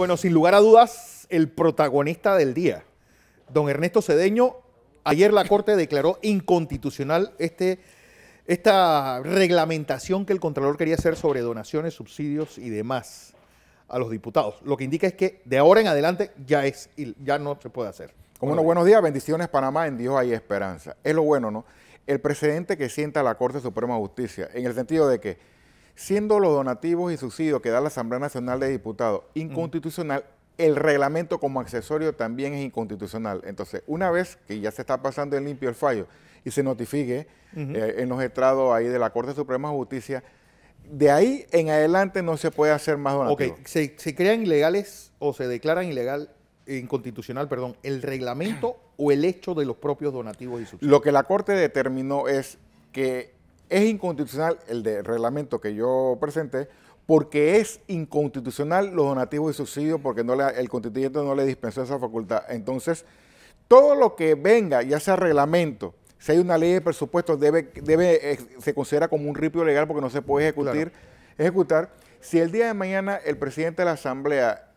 Bueno, sin lugar a dudas, el protagonista del día, don Ernesto Cedeño. Ayer la Corte declaró inconstitucional este, esta reglamentación que el Contralor quería hacer sobre donaciones, subsidios y demás a los diputados. Lo que indica es que de ahora en adelante ya, es, ya no se puede hacer. Como unos buenos días, bendiciones Panamá, en Dios hay esperanza. Es lo bueno, ¿no? El precedente que sienta la Corte Suprema de Justicia, en el sentido de que siendo los donativos y subsidios que da la Asamblea Nacional de Diputados inconstitucional, el reglamento como accesorio también es inconstitucional. Entonces, una vez que ya se está pasando en limpio el fallo y se notifique eh, en los estrados ahí de la Corte Suprema de Justicia, de ahí en adelante no se puede hacer más donativos. Ok, se, se crean ilegales o se declaran ilegal inconstitucional, perdón, el reglamento o el hecho de los propios donativos y subsidios? Lo que la Corte determinó es que es inconstitucional el de reglamento que yo presenté porque es inconstitucional los donativos y subsidios porque el constituyente no le dispensó esa facultad. Entonces, todo lo que venga, ya sea reglamento, si hay una ley de presupuesto, debe, se considera como un ripio legal porque no se puede ejecutar. Si el día de mañana el presidente de la Asamblea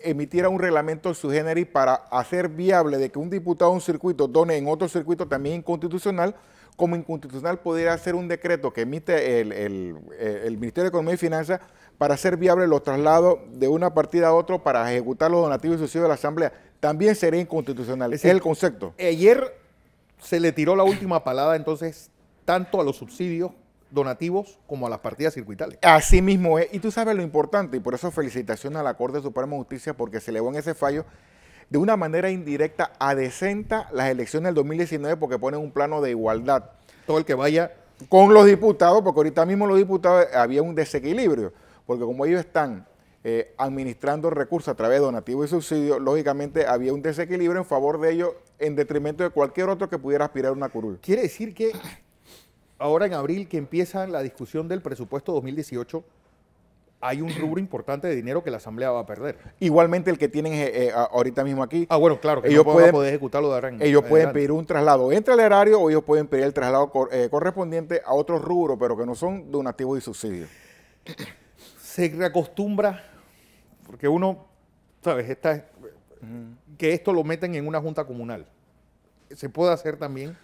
emitiera un reglamento su generis para hacer viable de que un diputado de un circuito done en otro circuito también inconstitucional, como inconstitucional podría hacer un decreto que emite eh, el, Ministerio de Economía y Finanzas para hacer viable los traslados de una partida a otra para ejecutar los donativos y subsidios de la Asamblea, también sería inconstitucional. Ese es el concepto. Ayer se le tiró la última palada entonces tanto a los subsidios donativos como a las partidas circuitales. Así mismo es. Y tú sabes lo importante, y por eso felicitaciones a la Corte Suprema de Justicia porque se elevó en ese fallo de una manera indirecta adecenta las elecciones del 2019 porque ponen un plano de igualdad. Todo el que vaya... Con los diputados, porque ahorita mismo los diputados eh, había un desequilibrio, porque como ellos están eh, administrando recursos a través de donativos y subsidios, lógicamente había un desequilibrio en favor de ellos en detrimento de cualquier otro que pudiera aspirar a una curul. Quiere decir que ahora en abril que empieza la discusión del presupuesto 2018, hay un rubro importante de dinero que la Asamblea va a perder. Igualmente el que tienen eh, eh, ahorita mismo aquí. Ah, bueno, claro, que ellos pueden, poder ejecutarlo de arranque. Ellos pueden pedir un traslado entre el erario o ellos pueden pedir el traslado eh, correspondiente a otros rubro, pero que no son donativos y subsidios. Se acostumbra, porque uno, ¿sabes? que esto lo meten en una junta comunal. Se puede hacer también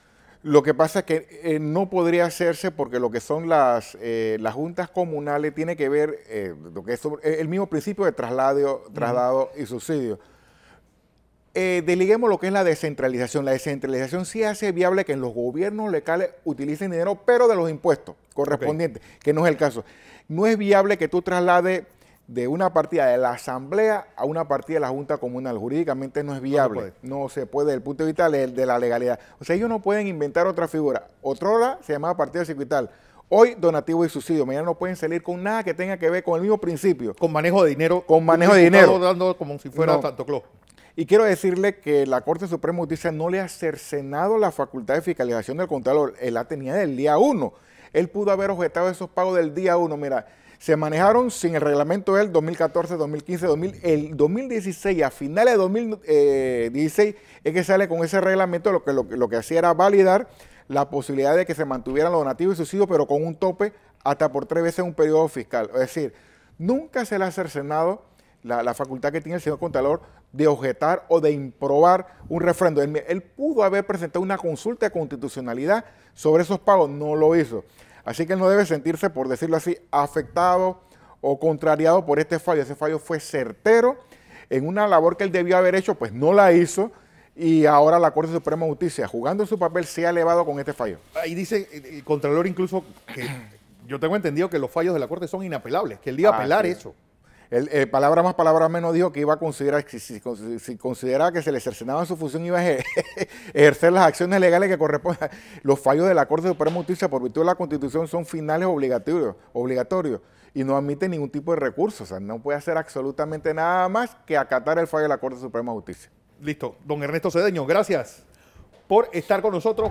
lo que pasa es que eh, no podría hacerse porque lo que son las, eh, las juntas comunales tiene que ver eh, lo que es el mismo principio de traslado, traslado y subsidio. deliguemos lo que es la descentralización. La descentralización sí hace viable que en los gobiernos locales utilicen dinero, pero de los impuestos correspondientes, que no es el caso. No es viable que tú traslades de una partida de la Asamblea a una partida de la Junta Comunal. Jurídicamente no es viable, no, se puede desde el punto de vista de la legalidad. O sea, ellos no pueden inventar otra figura. Otro Otrora se llamaba partida circuital. Hoy donativo y subsidio. Mañana no pueden salir con nada que tenga que ver con el mismo principio. Con manejo de dinero. Con manejo de dinero. dando como si fuera tanto Santo Y quiero decirle que la Corte Suprema de Justicia no le ha cercenado la facultad de fiscalización del Contralor. Él la tenía del día uno él pudo haber objetado esos pagos del día uno. Mira, se manejaron sin el reglamento del 2014, 2015, 2000, el 2016, a finales de 2016 eh, es que sale con ese reglamento, lo que, lo, que hacía era validar la posibilidad de que se mantuvieran los donativos y suicidios, pero con un tope hasta por tres veces un periodo fiscal. Es decir, nunca se le ha cercenado la, facultad que tiene el señor Contralor de objetar o de improbar un refrendo. Él, pudo haber presentado una consulta de constitucionalidad sobre esos pagos, no lo hizo. Así que él no debe sentirse, por decirlo así, afectado o contrariado por este fallo. Ese fallo fue certero en una labor que él debió haber hecho, pues no la hizo. Y ahora la Corte Suprema de Justicia, jugando su papel, se ha elevado con este fallo. Ahí dice el eh, eh, Contralor incluso que yo tengo entendido que los fallos de la Corte son inapelables, que él iba a ah, apelar eso. Eh, palabra más, palabra menos, dijo que iba a considerar, si, si, consideraba que se le cercenaba su función, iba a ejercer las acciones legales que corresponden. Los fallos de la Corte Suprema de Justicia por virtud de la Constitución son finales obligatorios, obligatorios y no admiten ningún tipo de recurso. O sea, no puede hacer absolutamente nada más que acatar el fallo de la Corte Suprema de Justicia. Listo. Don Ernesto Cedeño, gracias por estar con nosotros.